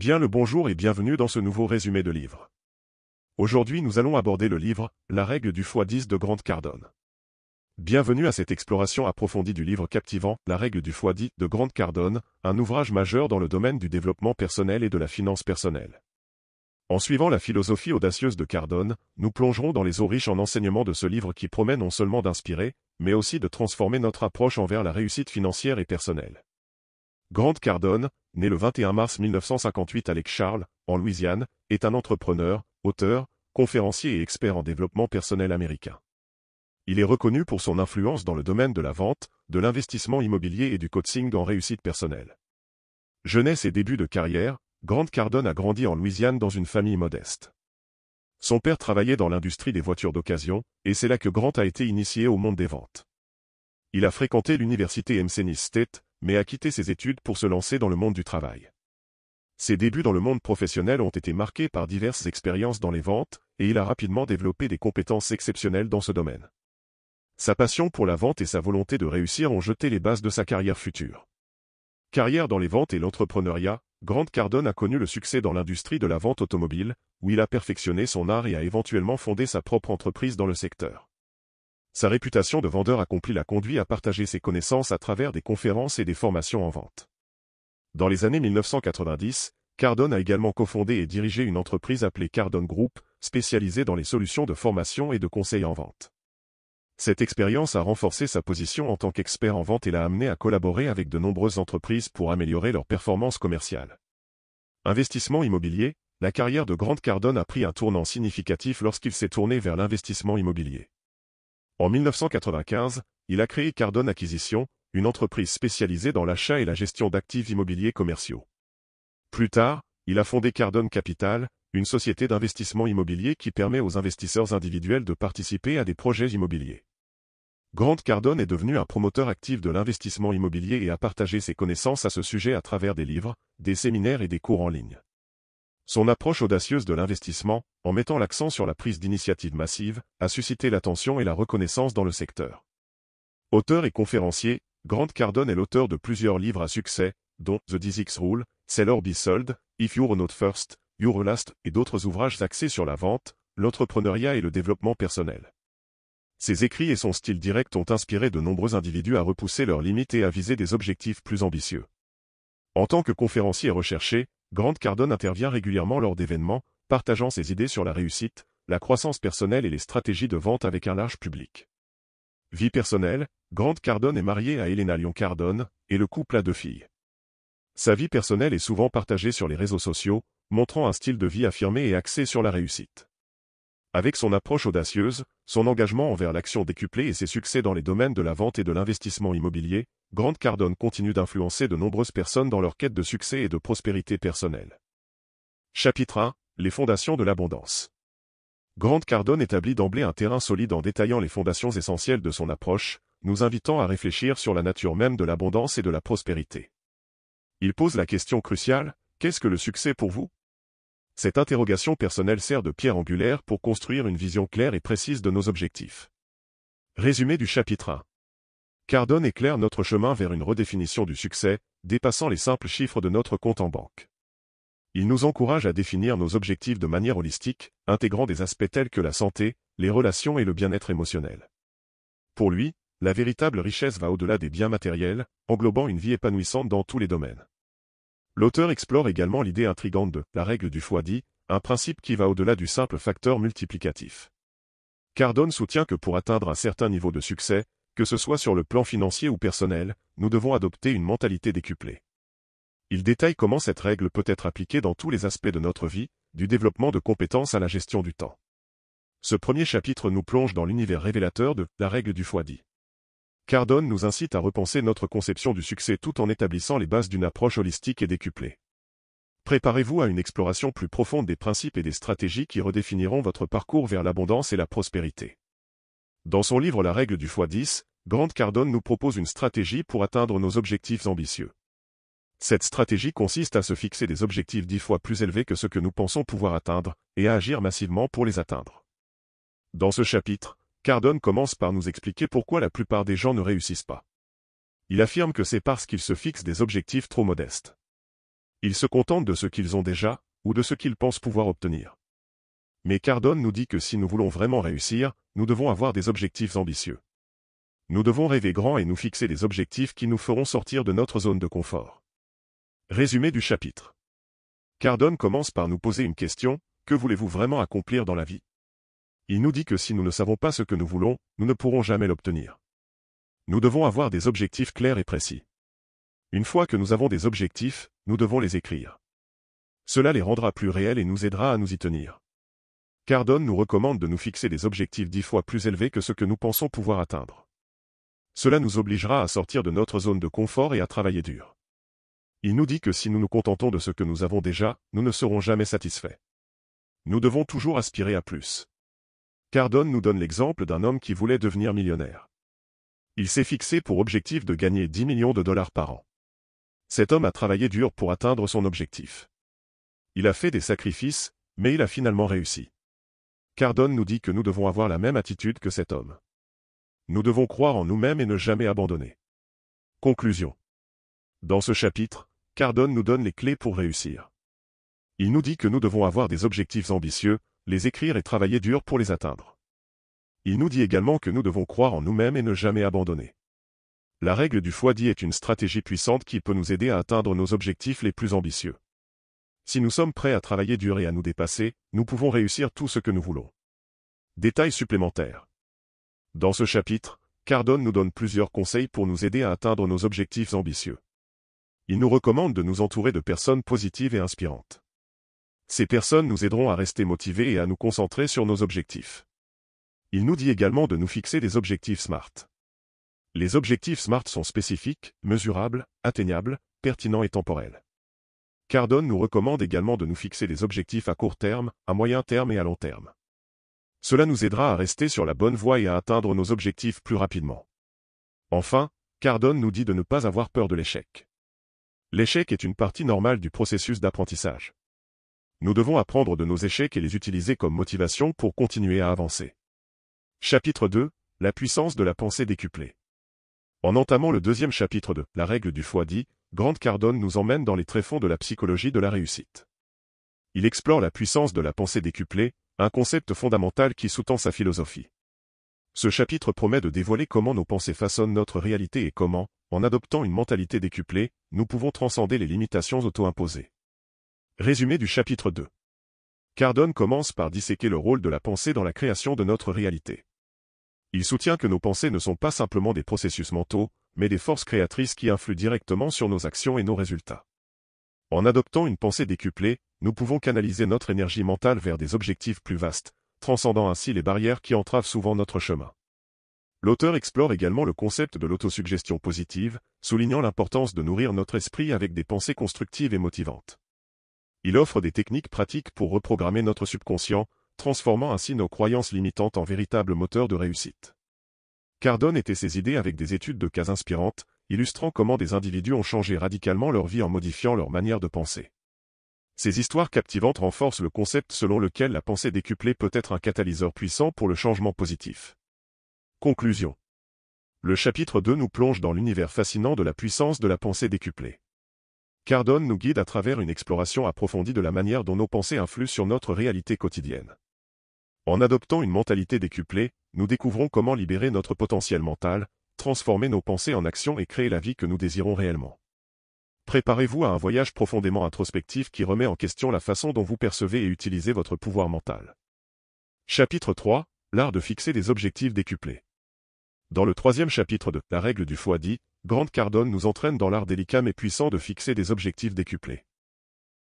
Bien le bonjour et bienvenue dans ce nouveau résumé de livre. Aujourd'hui nous allons aborder le livre « La règle du x10 » de Grande Cardone. Bienvenue à cette exploration approfondie du livre captivant « La règle du x10 » de Grande Cardone, un ouvrage majeur dans le domaine du développement personnel et de la finance personnelle. En suivant la philosophie audacieuse de Cardone, nous plongerons dans les eaux riches en enseignements de ce livre qui promet non seulement d'inspirer, mais aussi de transformer notre approche envers la réussite financière et personnelle. Grant Cardone, né le 21 mars 1958 à Lake Charles, en Louisiane, est un entrepreneur, auteur, conférencier et expert en développement personnel américain. Il est reconnu pour son influence dans le domaine de la vente, de l'investissement immobilier et du coaching en réussite personnelle. Jeunesse et début de carrière, Grant Cardone a grandi en Louisiane dans une famille modeste. Son père travaillait dans l'industrie des voitures d'occasion, et c'est là que Grant a été initié au monde des ventes. Il a fréquenté l'université MC State, mais a quitté ses études pour se lancer dans le monde du travail. Ses débuts dans le monde professionnel ont été marqués par diverses expériences dans les ventes, et il a rapidement développé des compétences exceptionnelles dans ce domaine. Sa passion pour la vente et sa volonté de réussir ont jeté les bases de sa carrière future. Carrière dans les ventes et l'entrepreneuriat, Grant Cardone a connu le succès dans l'industrie de la vente automobile, où il a perfectionné son art et a éventuellement fondé sa propre entreprise dans le secteur. Sa réputation de vendeur accompli l'a conduit à partager ses connaissances à travers des conférences et des formations en vente. Dans les années 1990, Cardone a également cofondé et dirigé une entreprise appelée Cardone Group, spécialisée dans les solutions de formation et de conseil en vente. Cette expérience a renforcé sa position en tant qu'expert en vente et l'a amené à collaborer avec de nombreuses entreprises pour améliorer leur performance commerciale. Investissement immobilier, la carrière de Grant Cardone a pris un tournant significatif lorsqu'il s'est tourné vers l'investissement immobilier. En 1995, il a créé Cardone Acquisition, une entreprise spécialisée dans l'achat et la gestion d'actifs immobiliers commerciaux. Plus tard, il a fondé Cardone Capital, une société d'investissement immobilier qui permet aux investisseurs individuels de participer à des projets immobiliers. Grant Cardone est devenu un promoteur actif de l'investissement immobilier et a partagé ses connaissances à ce sujet à travers des livres, des séminaires et des cours en ligne. Son approche audacieuse de l'investissement, en mettant l'accent sur la prise d'initiative massive, a suscité l'attention et la reconnaissance dans le secteur. Auteur et conférencier, Grant Cardone est l'auteur de plusieurs livres à succès, dont The 10 Rule, Sell or Be Sold, If You're Not First, You're Last et d'autres ouvrages axés sur la vente, l'entrepreneuriat et le développement personnel. Ses écrits et son style direct ont inspiré de nombreux individus à repousser leurs limites et à viser des objectifs plus ambitieux. En tant que conférencier recherché, Grant Cardone intervient régulièrement lors d'événements, partageant ses idées sur la réussite, la croissance personnelle et les stratégies de vente avec un large public. Vie personnelle, Grant Cardone est marié à Elena Lyon Cardone, et le couple a deux filles. Sa vie personnelle est souvent partagée sur les réseaux sociaux, montrant un style de vie affirmé et axé sur la réussite. Avec son approche audacieuse, son engagement envers l'action décuplée et ses succès dans les domaines de la vente et de l'investissement immobilier, Grant Cardone continue d'influencer de nombreuses personnes dans leur quête de succès et de prospérité personnelle. Chapitre 1. Les fondations de l'abondance. Grant Cardone établit d'emblée un terrain solide en détaillant les fondations essentielles de son approche, nous invitant à réfléchir sur la nature même de l'abondance et de la prospérité. Il pose la question cruciale, qu'est-ce que le succès pour vous cette interrogation personnelle sert de pierre angulaire pour construire une vision claire et précise de nos objectifs. Résumé du chapitre 1. Cardone éclaire notre chemin vers une redéfinition du succès, dépassant les simples chiffres de notre compte en banque. Il nous encourage à définir nos objectifs de manière holistique, intégrant des aspects tels que la santé, les relations et le bien-être émotionnel. Pour lui, la véritable richesse va au-delà des biens matériels, englobant une vie épanouissante dans tous les domaines. L'auteur explore également l'idée intrigante de la règle du foie dit, un principe qui va au-delà du simple facteur multiplicatif. Cardone soutient que pour atteindre un certain niveau de succès, que ce soit sur le plan financier ou personnel, nous devons adopter une mentalité décuplée. Il détaille comment cette règle peut être appliquée dans tous les aspects de notre vie, du développement de compétences à la gestion du temps. Ce premier chapitre nous plonge dans l'univers révélateur de la règle du foie dit. Cardone nous incite à repenser notre conception du succès tout en établissant les bases d'une approche holistique et décuplée. Préparez-vous à une exploration plus profonde des principes et des stratégies qui redéfiniront votre parcours vers l'abondance et la prospérité. Dans son livre La règle du x10, Grant Cardone nous propose une stratégie pour atteindre nos objectifs ambitieux. Cette stratégie consiste à se fixer des objectifs dix fois plus élevés que ceux que nous pensons pouvoir atteindre, et à agir massivement pour les atteindre. Dans ce chapitre, Cardone commence par nous expliquer pourquoi la plupart des gens ne réussissent pas. Il affirme que c'est parce qu'ils se fixent des objectifs trop modestes. Ils se contentent de ce qu'ils ont déjà, ou de ce qu'ils pensent pouvoir obtenir. Mais Cardone nous dit que si nous voulons vraiment réussir, nous devons avoir des objectifs ambitieux. Nous devons rêver grand et nous fixer des objectifs qui nous feront sortir de notre zone de confort. Résumé du chapitre. Cardone commence par nous poser une question, que voulez-vous vraiment accomplir dans la vie il nous dit que si nous ne savons pas ce que nous voulons, nous ne pourrons jamais l'obtenir. Nous devons avoir des objectifs clairs et précis. Une fois que nous avons des objectifs, nous devons les écrire. Cela les rendra plus réels et nous aidera à nous y tenir. Cardone nous recommande de nous fixer des objectifs dix fois plus élevés que ce que nous pensons pouvoir atteindre. Cela nous obligera à sortir de notre zone de confort et à travailler dur. Il nous dit que si nous nous contentons de ce que nous avons déjà, nous ne serons jamais satisfaits. Nous devons toujours aspirer à plus. Cardone nous donne l'exemple d'un homme qui voulait devenir millionnaire. Il s'est fixé pour objectif de gagner 10 millions de dollars par an. Cet homme a travaillé dur pour atteindre son objectif. Il a fait des sacrifices, mais il a finalement réussi. Cardone nous dit que nous devons avoir la même attitude que cet homme. Nous devons croire en nous-mêmes et ne jamais abandonner. Conclusion. Dans ce chapitre, Cardone nous donne les clés pour réussir. Il nous dit que nous devons avoir des objectifs ambitieux, les écrire et travailler dur pour les atteindre. Il nous dit également que nous devons croire en nous-mêmes et ne jamais abandonner. La règle du foie dit est une stratégie puissante qui peut nous aider à atteindre nos objectifs les plus ambitieux. Si nous sommes prêts à travailler dur et à nous dépasser, nous pouvons réussir tout ce que nous voulons. Détails supplémentaires. Dans ce chapitre, Cardone nous donne plusieurs conseils pour nous aider à atteindre nos objectifs ambitieux. Il nous recommande de nous entourer de personnes positives et inspirantes. Ces personnes nous aideront à rester motivés et à nous concentrer sur nos objectifs. Il nous dit également de nous fixer des objectifs SMART. Les objectifs SMART sont spécifiques, mesurables, atteignables, pertinents et temporels. Cardone nous recommande également de nous fixer des objectifs à court terme, à moyen terme et à long terme. Cela nous aidera à rester sur la bonne voie et à atteindre nos objectifs plus rapidement. Enfin, Cardone nous dit de ne pas avoir peur de l'échec. L'échec est une partie normale du processus d'apprentissage. Nous devons apprendre de nos échecs et les utiliser comme motivation pour continuer à avancer. Chapitre 2. La puissance de la pensée décuplée. En entamant le deuxième chapitre de La règle du foie dit, Grant Cardone nous emmène dans les tréfonds de la psychologie de la réussite. Il explore la puissance de la pensée décuplée, un concept fondamental qui sous-tend sa philosophie. Ce chapitre promet de dévoiler comment nos pensées façonnent notre réalité et comment, en adoptant une mentalité décuplée, nous pouvons transcender les limitations auto-imposées. Résumé du chapitre 2. Cardone commence par disséquer le rôle de la pensée dans la création de notre réalité. Il soutient que nos pensées ne sont pas simplement des processus mentaux, mais des forces créatrices qui influent directement sur nos actions et nos résultats. En adoptant une pensée décuplée, nous pouvons canaliser notre énergie mentale vers des objectifs plus vastes, transcendant ainsi les barrières qui entravent souvent notre chemin. L'auteur explore également le concept de l'autosuggestion positive, soulignant l'importance de nourrir notre esprit avec des pensées constructives et motivantes. Il offre des techniques pratiques pour reprogrammer notre subconscient, transformant ainsi nos croyances limitantes en véritables moteurs de réussite. Cardone était ses idées avec des études de cas inspirantes, illustrant comment des individus ont changé radicalement leur vie en modifiant leur manière de penser. Ces histoires captivantes renforcent le concept selon lequel la pensée décuplée peut être un catalyseur puissant pour le changement positif. Conclusion. Le chapitre 2 nous plonge dans l'univers fascinant de la puissance de la pensée décuplée. Cardone nous guide à travers une exploration approfondie de la manière dont nos pensées influent sur notre réalité quotidienne. En adoptant une mentalité décuplée, nous découvrons comment libérer notre potentiel mental, transformer nos pensées en actions et créer la vie que nous désirons réellement. Préparez-vous à un voyage profondément introspectif qui remet en question la façon dont vous percevez et utilisez votre pouvoir mental. Chapitre 3. L'art de fixer des objectifs décuplés. Dans le troisième chapitre de La règle du foie dit, Grande Cardone nous entraîne dans l'art délicat mais puissant de fixer des objectifs décuplés.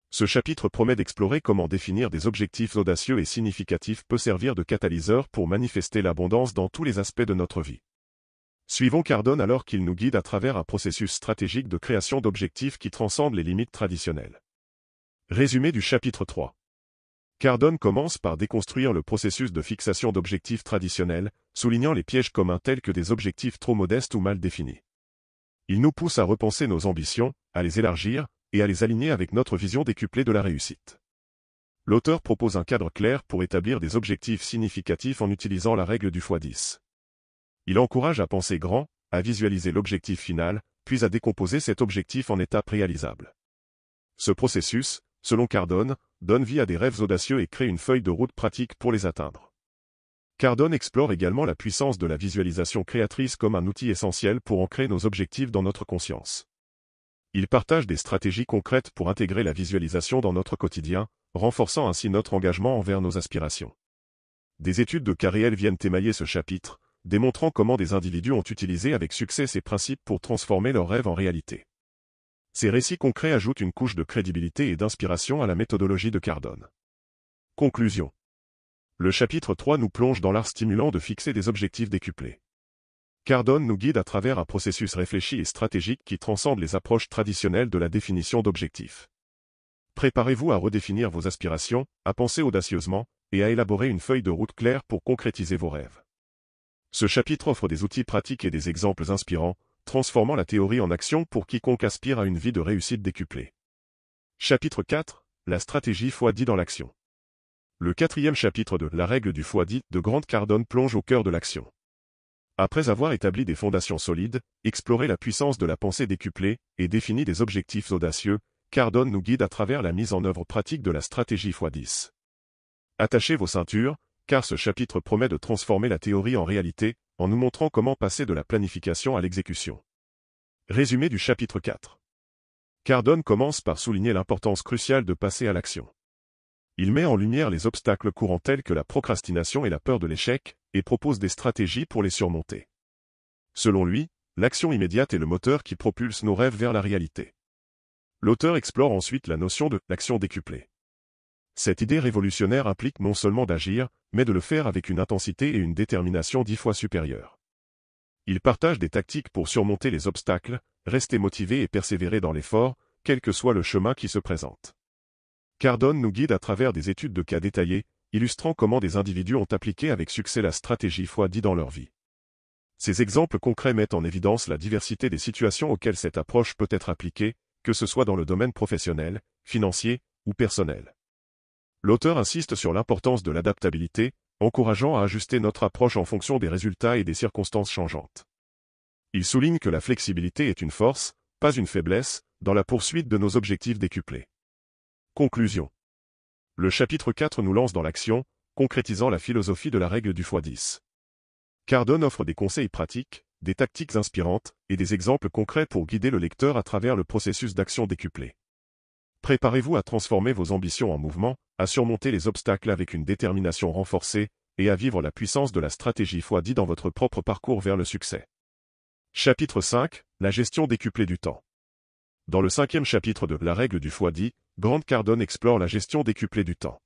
Ce chapitre promet d'explorer comment définir des objectifs audacieux et significatifs peut servir de catalyseur pour manifester l'abondance dans tous les aspects de notre vie. Suivons Cardone alors qu'il nous guide à travers un processus stratégique de création d'objectifs qui transcende les limites traditionnelles. Résumé du chapitre 3. Cardone commence par déconstruire le processus de fixation d'objectifs traditionnels, soulignant les pièges communs tels que des objectifs trop modestes ou mal définis. Il nous pousse à repenser nos ambitions, à les élargir, et à les aligner avec notre vision décuplée de la réussite. L'auteur propose un cadre clair pour établir des objectifs significatifs en utilisant la règle du x10. Il encourage à penser grand, à visualiser l'objectif final, puis à décomposer cet objectif en étapes réalisables. Ce processus, selon Cardone, donne vie à des rêves audacieux et crée une feuille de route pratique pour les atteindre. Cardone explore également la puissance de la visualisation créatrice comme un outil essentiel pour ancrer nos objectifs dans notre conscience. Il partage des stratégies concrètes pour intégrer la visualisation dans notre quotidien, renforçant ainsi notre engagement envers nos aspirations. Des études de Carriel viennent émailler ce chapitre, démontrant comment des individus ont utilisé avec succès ces principes pour transformer leurs rêves en réalité. Ces récits concrets ajoutent une couche de crédibilité et d'inspiration à la méthodologie de Cardone. Conclusion le chapitre 3 nous plonge dans l'art stimulant de fixer des objectifs décuplés. Cardone nous guide à travers un processus réfléchi et stratégique qui transcende les approches traditionnelles de la définition d'objectifs. Préparez-vous à redéfinir vos aspirations, à penser audacieusement, et à élaborer une feuille de route claire pour concrétiser vos rêves. Ce chapitre offre des outils pratiques et des exemples inspirants, transformant la théorie en action pour quiconque aspire à une vie de réussite décuplée. Chapitre 4 La stratégie fois dit dans l'action. Le quatrième chapitre de La règle du foie dit de Grande Cardone plonge au cœur de l'action. Après avoir établi des fondations solides, exploré la puissance de la pensée décuplée et défini des objectifs audacieux, Cardone nous guide à travers la mise en œuvre pratique de la stratégie x10. Attachez vos ceintures, car ce chapitre promet de transformer la théorie en réalité, en nous montrant comment passer de la planification à l'exécution. Résumé du chapitre 4. Cardone commence par souligner l'importance cruciale de passer à l'action. Il met en lumière les obstacles courants tels que la procrastination et la peur de l'échec, et propose des stratégies pour les surmonter. Selon lui, l'action immédiate est le moteur qui propulse nos rêves vers la réalité. L'auteur explore ensuite la notion de « l'action décuplée ». Cette idée révolutionnaire implique non seulement d'agir, mais de le faire avec une intensité et une détermination dix fois supérieures. Il partage des tactiques pour surmonter les obstacles, rester motivé et persévérer dans l'effort, quel que soit le chemin qui se présente. Cardone nous guide à travers des études de cas détaillées, illustrant comment des individus ont appliqué avec succès la stratégie fois dit dans leur vie. Ces exemples concrets mettent en évidence la diversité des situations auxquelles cette approche peut être appliquée, que ce soit dans le domaine professionnel, financier ou personnel. L'auteur insiste sur l'importance de l'adaptabilité, encourageant à ajuster notre approche en fonction des résultats et des circonstances changeantes. Il souligne que la flexibilité est une force, pas une faiblesse, dans la poursuite de nos objectifs décuplés. Conclusion. Le chapitre 4 nous lance dans l'action, concrétisant la philosophie de la règle du x10. Cardone offre des conseils pratiques, des tactiques inspirantes et des exemples concrets pour guider le lecteur à travers le processus d'action décuplée. Préparez-vous à transformer vos ambitions en mouvement, à surmonter les obstacles avec une détermination renforcée et à vivre la puissance de la stratégie x10 dans votre propre parcours vers le succès. Chapitre 5 La gestion décuplée du temps. Dans le cinquième chapitre de La règle du x10, Grant Cardone explore la gestion décuplée du temps.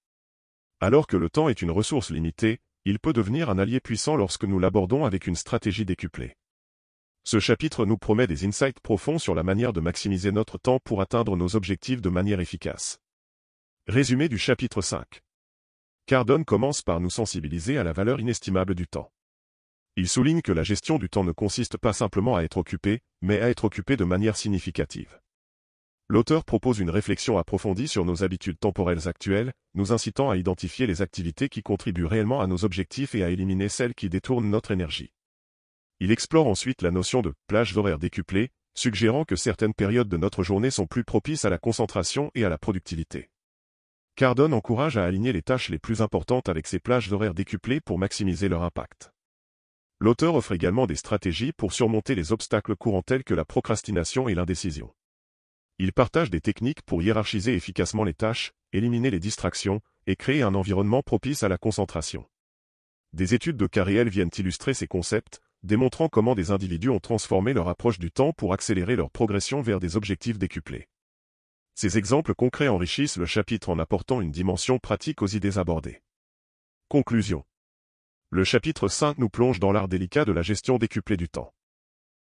Alors que le temps est une ressource limitée, il peut devenir un allié puissant lorsque nous l'abordons avec une stratégie décuplée. Ce chapitre nous promet des insights profonds sur la manière de maximiser notre temps pour atteindre nos objectifs de manière efficace. Résumé du chapitre 5. Cardone commence par nous sensibiliser à la valeur inestimable du temps. Il souligne que la gestion du temps ne consiste pas simplement à être occupé, mais à être occupé de manière significative. L'auteur propose une réflexion approfondie sur nos habitudes temporelles actuelles, nous incitant à identifier les activités qui contribuent réellement à nos objectifs et à éliminer celles qui détournent notre énergie. Il explore ensuite la notion de plage d'horaire décuplées, suggérant que certaines périodes de notre journée sont plus propices à la concentration et à la productivité. Cardone encourage à aligner les tâches les plus importantes avec ces plages d'horaire décuplées pour maximiser leur impact. L'auteur offre également des stratégies pour surmonter les obstacles courants tels que la procrastination et l'indécision. Ils partagent des techniques pour hiérarchiser efficacement les tâches, éliminer les distractions, et créer un environnement propice à la concentration. Des études de cas viennent illustrer ces concepts, démontrant comment des individus ont transformé leur approche du temps pour accélérer leur progression vers des objectifs décuplés. Ces exemples concrets enrichissent le chapitre en apportant une dimension pratique aux idées abordées. Conclusion. Le chapitre 5 nous plonge dans l'art délicat de la gestion décuplée du temps.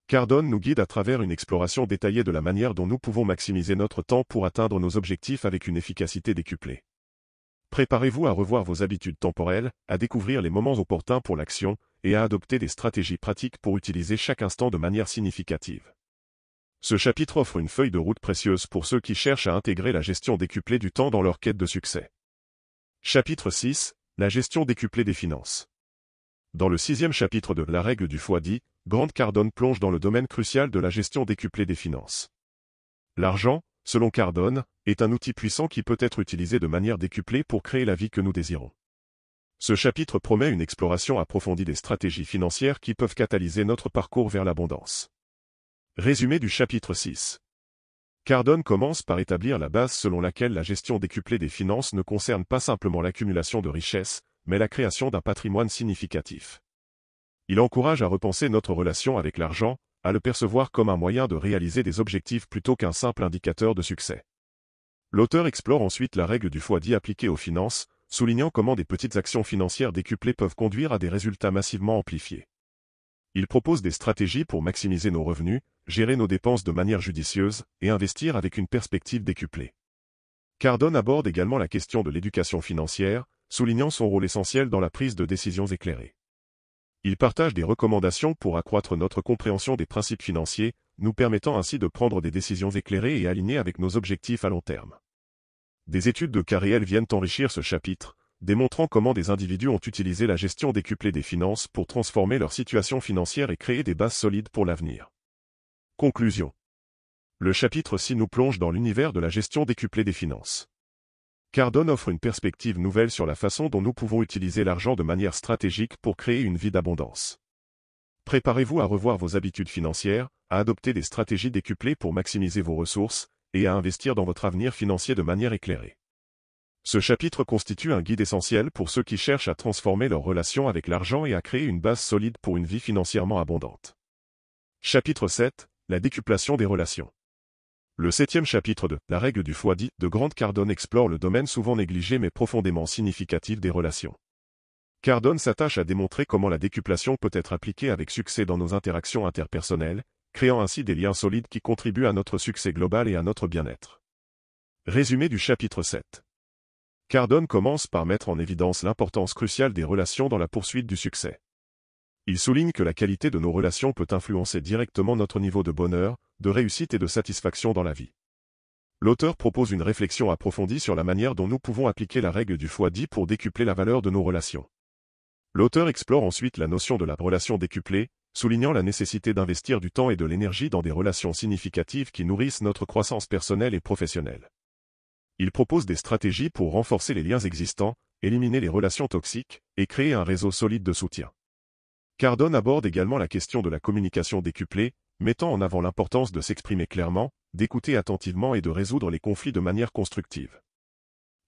Cardone nous guide à travers une exploration détaillée de la manière dont nous pouvons maximiser notre temps pour atteindre nos objectifs avec une efficacité décuplée. Préparez-vous à revoir vos habitudes temporelles, à découvrir les moments opportuns pour l'action, et à adopter des stratégies pratiques pour utiliser chaque instant de manière significative. Ce chapitre offre une feuille de route précieuse pour ceux qui cherchent à intégrer la gestion décuplée du temps dans leur quête de succès. Chapitre 6. La gestion décuplée des finances. Dans le sixième chapitre de La règle du foie dit, Grande Cardone plonge dans le domaine crucial de la gestion décuplée des finances. L'argent, selon Cardone, est un outil puissant qui peut être utilisé de manière décuplée pour créer la vie que nous désirons. Ce chapitre promet une exploration approfondie des stratégies financières qui peuvent catalyser notre parcours vers l'abondance. Résumé du chapitre 6. Cardone commence par établir la base selon laquelle la gestion décuplée des finances ne concerne pas simplement l'accumulation de richesses, mais la création d'un patrimoine significatif. Il encourage à repenser notre relation avec l'argent, à le percevoir comme un moyen de réaliser des objectifs plutôt qu'un simple indicateur de succès. L'auteur explore ensuite la règle du foie-dit appliquée aux finances, soulignant comment des petites actions financières décuplées peuvent conduire à des résultats massivement amplifiés. Il propose des stratégies pour maximiser nos revenus, gérer nos dépenses de manière judicieuse et investir avec une perspective décuplée. Cardone aborde également la question de l'éducation financière, soulignant son rôle essentiel dans la prise de décisions éclairées. Il partage des recommandations pour accroître notre compréhension des principes financiers, nous permettant ainsi de prendre des décisions éclairées et alignées avec nos objectifs à long terme. Des études de cas viennent enrichir ce chapitre, démontrant comment des individus ont utilisé la gestion décuplée des finances pour transformer leur situation financière et créer des bases solides pour l'avenir. Conclusion. Le chapitre 6 nous plonge dans l'univers de la gestion décuplée des finances. Cardone offre une perspective nouvelle sur la façon dont nous pouvons utiliser l'argent de manière stratégique pour créer une vie d'abondance. Préparez-vous à revoir vos habitudes financières, à adopter des stratégies décuplées pour maximiser vos ressources, et à investir dans votre avenir financier de manière éclairée. Ce chapitre constitue un guide essentiel pour ceux qui cherchent à transformer leurs relations avec l'argent et à créer une base solide pour une vie financièrement abondante. Chapitre 7. La décuplation des relations. Le septième chapitre de La règle du foie dit de Grande Cardone explore le domaine souvent négligé mais profondément significatif des relations. Cardone s'attache à démontrer comment la décuplation peut être appliquée avec succès dans nos interactions interpersonnelles, créant ainsi des liens solides qui contribuent à notre succès global et à notre bien-être. Résumé du chapitre 7. Cardone commence par mettre en évidence l'importance cruciale des relations dans la poursuite du succès. Il souligne que la qualité de nos relations peut influencer directement notre niveau de bonheur, de réussite et de satisfaction dans la vie. L'auteur propose une réflexion approfondie sur la manière dont nous pouvons appliquer la règle du x dit pour décupler la valeur de nos relations. L'auteur explore ensuite la notion de la relation décuplée, soulignant la nécessité d'investir du temps et de l'énergie dans des relations significatives qui nourrissent notre croissance personnelle et professionnelle. Il propose des stratégies pour renforcer les liens existants, éliminer les relations toxiques et créer un réseau solide de soutien. Cardone aborde également la question de la communication décuplée, mettant en avant l'importance de s'exprimer clairement, d'écouter attentivement et de résoudre les conflits de manière constructive.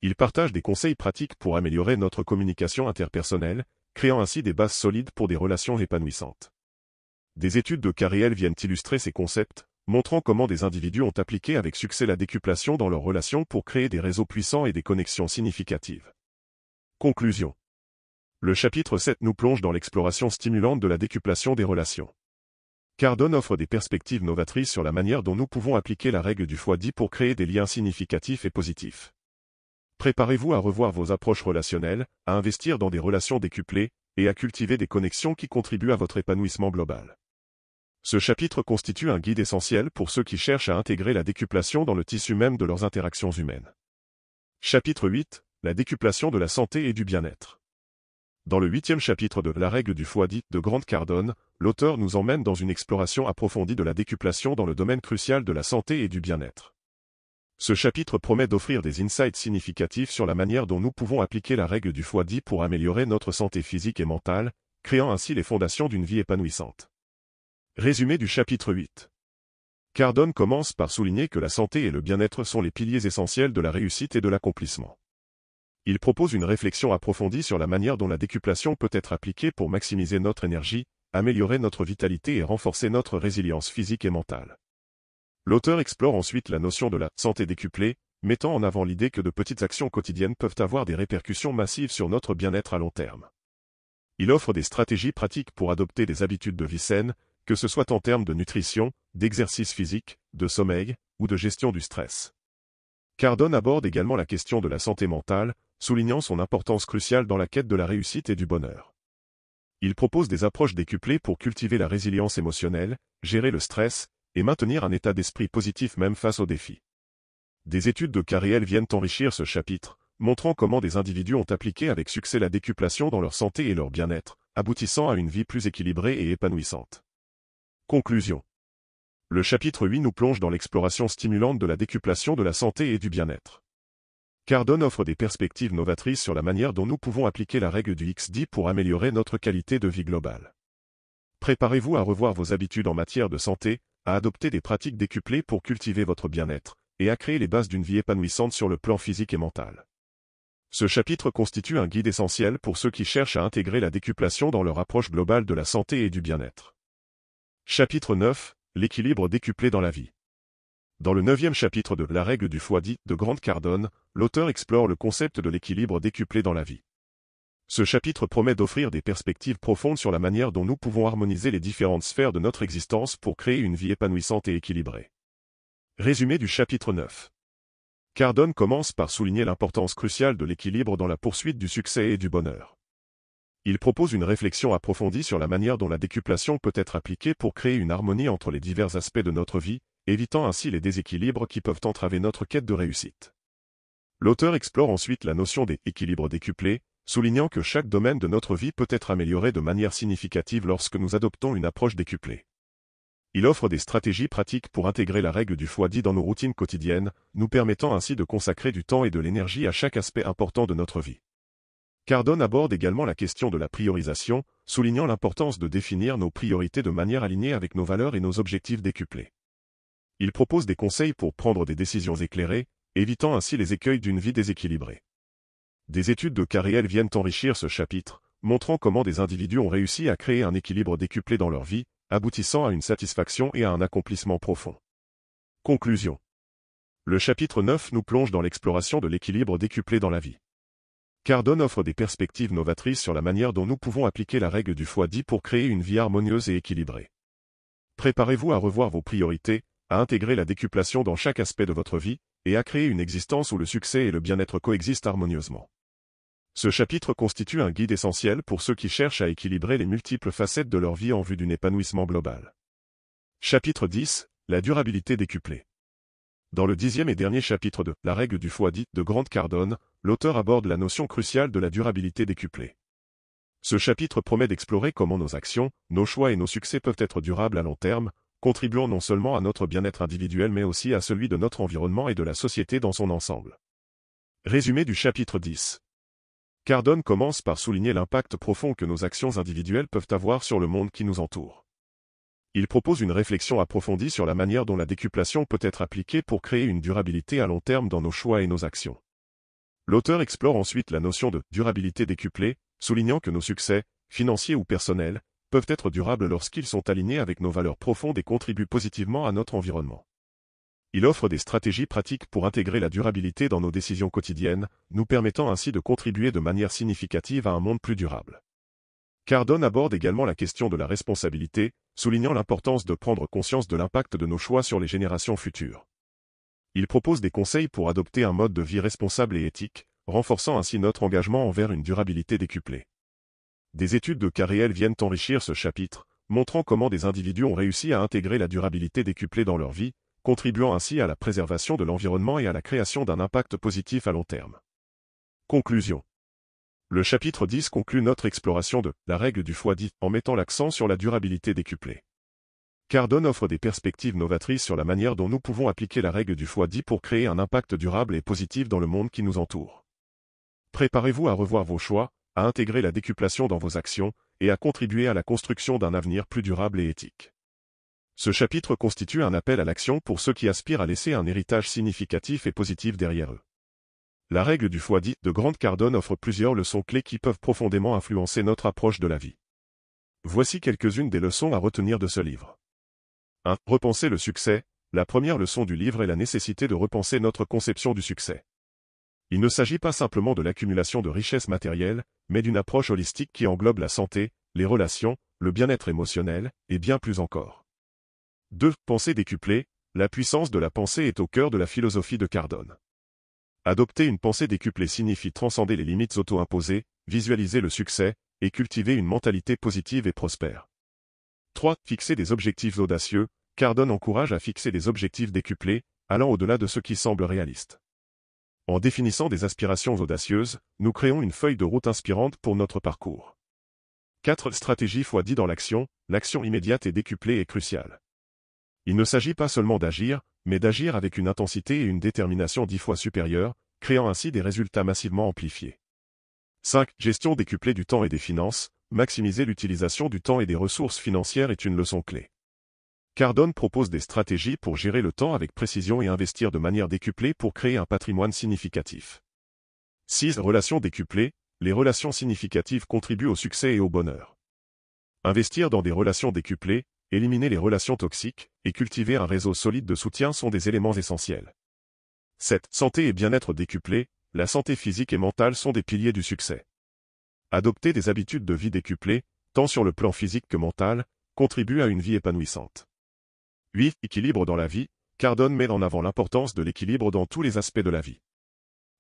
Il partage des conseils pratiques pour améliorer notre communication interpersonnelle, créant ainsi des bases solides pour des relations épanouissantes. Des études de cas viennent illustrer ces concepts, montrant comment des individus ont appliqué avec succès la décuplation dans leurs relations pour créer des réseaux puissants et des connexions significatives. Conclusion le chapitre 7 nous plonge dans l'exploration stimulante de la décuplation des relations. Cardone offre des perspectives novatrices sur la manière dont nous pouvons appliquer la règle du foie dit pour créer des liens significatifs et positifs. Préparez-vous à revoir vos approches relationnelles, à investir dans des relations décuplées, et à cultiver des connexions qui contribuent à votre épanouissement global. Ce chapitre constitue un guide essentiel pour ceux qui cherchent à intégrer la décuplation dans le tissu même de leurs interactions humaines. Chapitre 8. La décuplation de la santé et du bien-être. Dans le huitième chapitre de La règle du foie dit » de Grande Cardone, l'auteur nous emmène dans une exploration approfondie de la décuplation dans le domaine crucial de la santé et du bien-être. Ce chapitre promet d'offrir des insights significatifs sur la manière dont nous pouvons appliquer la règle du foie dit pour améliorer notre santé physique et mentale, créant ainsi les fondations d'une vie épanouissante. Résumé du chapitre 8 Cardone commence par souligner que la santé et le bien-être sont les piliers essentiels de la réussite et de l'accomplissement. Il propose une réflexion approfondie sur la manière dont la décuplation peut être appliquée pour maximiser notre énergie, améliorer notre vitalité et renforcer notre résilience physique et mentale. L'auteur explore ensuite la notion de la santé décuplée, mettant en avant l'idée que de petites actions quotidiennes peuvent avoir des répercussions massives sur notre bien-être à long terme. Il offre des stratégies pratiques pour adopter des habitudes de vie saines, que ce soit en termes de nutrition, d'exercice physique, de sommeil ou de gestion du stress. Cardone aborde également la question de la santé mentale, soulignant son importance cruciale dans la quête de la réussite et du bonheur. Il propose des approches décuplées pour cultiver la résilience émotionnelle, gérer le stress, et maintenir un état d'esprit positif même face aux défis. Des études de cas réels viennent enrichir ce chapitre, montrant comment des individus ont appliqué avec succès la décuplation dans leur santé et leur bien-être, aboutissant à une vie plus équilibrée et épanouissante. Conclusion Le chapitre 8 nous plonge dans l'exploration stimulante de la décuplation de la santé et du bien-être. Cardone offre des perspectives novatrices sur la manière dont nous pouvons appliquer la règle du XD pour améliorer notre qualité de vie globale. Préparez-vous à revoir vos habitudes en matière de santé, à adopter des pratiques décuplées pour cultiver votre bien-être, et à créer les bases d'une vie épanouissante sur le plan physique et mental. Ce chapitre constitue un guide essentiel pour ceux qui cherchent à intégrer la décuplation dans leur approche globale de la santé et du bien-être. Chapitre 9. L'équilibre décuplé dans la vie. Dans le neuvième chapitre de La règle du foie dit » de Grande Cardone, l'auteur explore le concept de l'équilibre décuplé dans la vie. Ce chapitre promet d'offrir des perspectives profondes sur la manière dont nous pouvons harmoniser les différentes sphères de notre existence pour créer une vie épanouissante et équilibrée. Résumé du chapitre 9. Cardone commence par souligner l'importance cruciale de l'équilibre dans la poursuite du succès et du bonheur. Il propose une réflexion approfondie sur la manière dont la décuplation peut être appliquée pour créer une harmonie entre les divers aspects de notre vie, évitant ainsi les déséquilibres qui peuvent entraver notre quête de réussite. L'auteur explore ensuite la notion des équilibres décuplés, soulignant que chaque domaine de notre vie peut être amélioré de manière significative lorsque nous adoptons une approche décuplée. Il offre des stratégies pratiques pour intégrer la règle du foie dit dans nos routines quotidiennes, nous permettant ainsi de consacrer du temps et de l'énergie à chaque aspect important de notre vie. Cardone aborde également la question de la priorisation, soulignant l'importance de définir nos priorités de manière alignée avec nos valeurs et nos objectifs décuplés. Il propose des conseils pour prendre des décisions éclairées, évitant ainsi les écueils d'une vie déséquilibrée. Des études de carrières viennent enrichir ce chapitre, montrant comment des individus ont réussi à créer un équilibre décuplé dans leur vie, aboutissant à une satisfaction et à un accomplissement profond. Conclusion Le chapitre 9 nous plonge dans l'exploration de l'équilibre décuplé dans la vie. Cardone offre des perspectives novatrices sur la manière dont nous pouvons appliquer la règle du foie dit pour créer une vie harmonieuse et équilibrée. Préparez-vous à revoir vos priorités, à intégrer la décuplation dans chaque aspect de votre vie, et à créer une existence où le succès et le bien-être coexistent harmonieusement. Ce chapitre constitue un guide essentiel pour ceux qui cherchent à équilibrer les multiples facettes de leur vie en vue d'un épanouissement global. Chapitre 10. La durabilité décuplée. Dans le dixième et dernier chapitre de La règle du foie dit de Grande Cardone, l'auteur aborde la notion cruciale de la durabilité décuplée. Ce chapitre promet d'explorer comment nos actions, nos choix et nos succès peuvent être durables à long terme, contribuant non seulement à notre bien-être individuel mais aussi à celui de notre environnement et de la société dans son ensemble. Résumé du chapitre 10 Cardone commence par souligner l'impact profond que nos actions individuelles peuvent avoir sur le monde qui nous entoure. Il propose une réflexion approfondie sur la manière dont la décuplation peut être appliquée pour créer une durabilité à long terme dans nos choix et nos actions. L'auteur explore ensuite la notion de durabilité décuplée, soulignant que nos succès, financiers ou personnels, peuvent être durables lorsqu'ils sont alignés avec nos valeurs profondes et contribuent positivement à notre environnement. Il offre des stratégies pratiques pour intégrer la durabilité dans nos décisions quotidiennes, nous permettant ainsi de contribuer de manière significative à un monde plus durable. Cardone aborde également la question de la responsabilité, soulignant l'importance de prendre conscience de l'impact de nos choix sur les générations futures. Il propose des conseils pour adopter un mode de vie responsable et éthique, renforçant ainsi notre engagement envers une durabilité décuplée. Des études de cas réels viennent enrichir ce chapitre, montrant comment des individus ont réussi à intégrer la durabilité décuplée dans leur vie, contribuant ainsi à la préservation de l'environnement et à la création d'un impact positif à long terme. Conclusion Le chapitre 10 conclut notre exploration de « La règle du foie dit » en mettant l'accent sur la durabilité décuplée. Cardone offre des perspectives novatrices sur la manière dont nous pouvons appliquer la règle du foie dit pour créer un impact durable et positif dans le monde qui nous entoure. Préparez-vous à revoir vos choix, à intégrer la décuplation dans vos actions et à contribuer à la construction d'un avenir plus durable et éthique. Ce chapitre constitue un appel à l'action pour ceux qui aspirent à laisser un héritage significatif et positif derrière eux. La règle du foie dit de Grande Cardone offre plusieurs leçons clés qui peuvent profondément influencer notre approche de la vie. Voici quelques-unes des leçons à retenir de ce livre. 1. Repenser le succès. La première leçon du livre est la nécessité de repenser notre conception du succès. Il ne s'agit pas simplement de l'accumulation de richesses matérielles, mais d'une approche holistique qui englobe la santé, les relations, le bien-être émotionnel, et bien plus encore. 2. Pensée décuplée, la puissance de la pensée est au cœur de la philosophie de Cardone. Adopter une pensée décuplée signifie transcender les limites auto-imposées, visualiser le succès, et cultiver une mentalité positive et prospère. 3. Fixer des objectifs audacieux, Cardone encourage à fixer des objectifs décuplés, allant au-delà de ce qui semble réaliste. En définissant des aspirations audacieuses, nous créons une feuille de route inspirante pour notre parcours. 4. Stratégie fois 10 dans l'action, l'action immédiate et décuplée est cruciale. Il ne s'agit pas seulement d'agir, mais d'agir avec une intensité et une détermination dix fois supérieures, créant ainsi des résultats massivement amplifiés. 5. Gestion décuplée du temps et des finances, maximiser l'utilisation du temps et des ressources financières est une leçon clé. Cardone propose des stratégies pour gérer le temps avec précision et investir de manière décuplée pour créer un patrimoine significatif. 6. Relations décuplées. Les relations significatives contribuent au succès et au bonheur. Investir dans des relations décuplées, éliminer les relations toxiques et cultiver un réseau solide de soutien sont des éléments essentiels. 7. Santé et bien-être décuplés. La santé physique et mentale sont des piliers du succès. Adopter des habitudes de vie décuplées, tant sur le plan physique que mental, contribue à une vie épanouissante. 8. Équilibre dans la vie. Cardone met en avant l'importance de l'équilibre dans tous les aspects de la vie.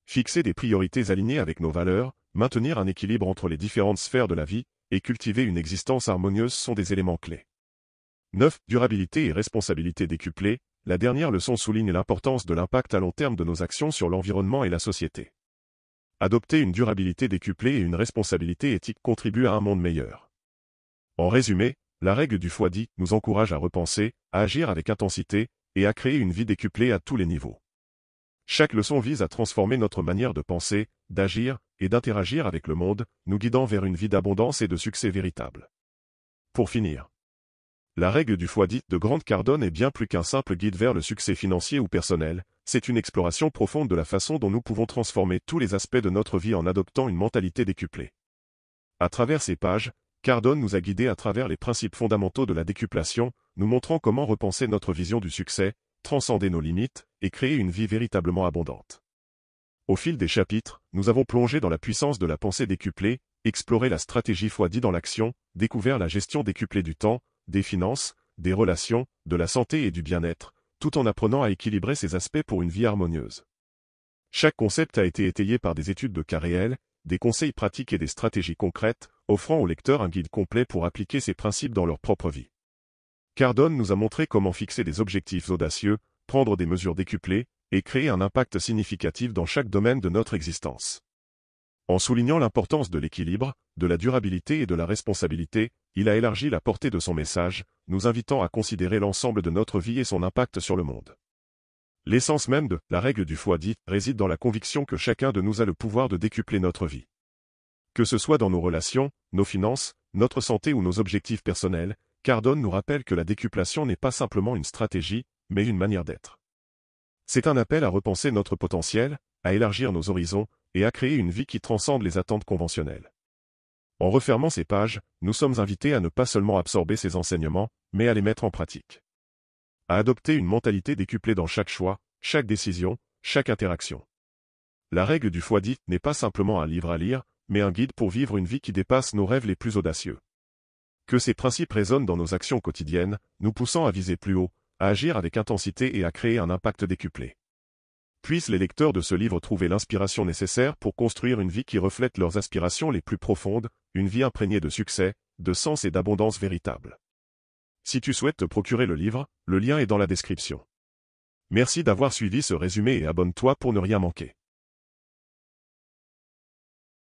Fixer des priorités alignées avec nos valeurs, maintenir un équilibre entre les différentes sphères de la vie, et cultiver une existence harmonieuse sont des éléments clés. 9. Durabilité et responsabilité décuplée. La dernière leçon souligne l'importance de l'impact à long terme de nos actions sur l'environnement et la société. Adopter une durabilité décuplée et une responsabilité éthique contribue à un monde meilleur. En résumé, la règle du foie dit nous encourage à repenser, à agir avec intensité, et à créer une vie décuplée à tous les niveaux. Chaque leçon vise à transformer notre manière de penser, d'agir et d'interagir avec le monde, nous guidant vers une vie d'abondance et de succès véritable. Pour finir, la règle du foie dit de Grande Cardone est bien plus qu'un simple guide vers le succès financier ou personnel, c'est une exploration profonde de la façon dont nous pouvons transformer tous les aspects de notre vie en adoptant une mentalité décuplée. À travers ces pages, Cardone nous a guidés à travers les principes fondamentaux de la décuplation, nous montrant comment repenser notre vision du succès, transcender nos limites, et créer une vie véritablement abondante. Au fil des chapitres, nous avons plongé dans la puissance de la pensée décuplée, exploré la stratégie fois dit dans l'action, découvert la gestion décuplée du temps, des finances, des relations, de la santé et du bien-être, tout en apprenant à équilibrer ces aspects pour une vie harmonieuse. Chaque concept a été étayé par des études de cas réels, des conseils pratiques et des stratégies concrètes, offrant au lecteur un guide complet pour appliquer ces principes dans leur propre vie. Cardone nous a montré comment fixer des objectifs audacieux, prendre des mesures décuplées, et créer un impact significatif dans chaque domaine de notre existence. En soulignant l'importance de l'équilibre, de la durabilité et de la responsabilité, il a élargi la portée de son message, nous invitant à considérer l'ensemble de notre vie et son impact sur le monde. L'essence même de la règle du foie dit réside dans la conviction que chacun de nous a le pouvoir de décupler notre vie. Que ce soit dans nos relations, nos finances, notre santé ou nos objectifs personnels, Cardone nous rappelle que la décuplation n'est pas simplement une stratégie, mais une manière d'être. C'est un appel à repenser notre potentiel, à élargir nos horizons, et à créer une vie qui transcende les attentes conventionnelles. En refermant ces pages, nous sommes invités à ne pas seulement absorber ces enseignements, mais à les mettre en pratique. À adopter une mentalité décuplée dans chaque choix, chaque décision, chaque interaction. La règle du foie dit n'est pas simplement un livre à lire, mais un guide pour vivre une vie qui dépasse nos rêves les plus audacieux. Que ces principes résonnent dans nos actions quotidiennes, nous poussant à viser plus haut, à agir avec intensité et à créer un impact décuplé. Puissent les lecteurs de ce livre trouver l'inspiration nécessaire pour construire une vie qui reflète leurs aspirations les plus profondes, une vie imprégnée de succès, de sens et d'abondance véritable. Si tu souhaites te procurer le livre, le lien est dans la description. Merci d'avoir suivi ce résumé et abonne-toi pour ne rien manquer.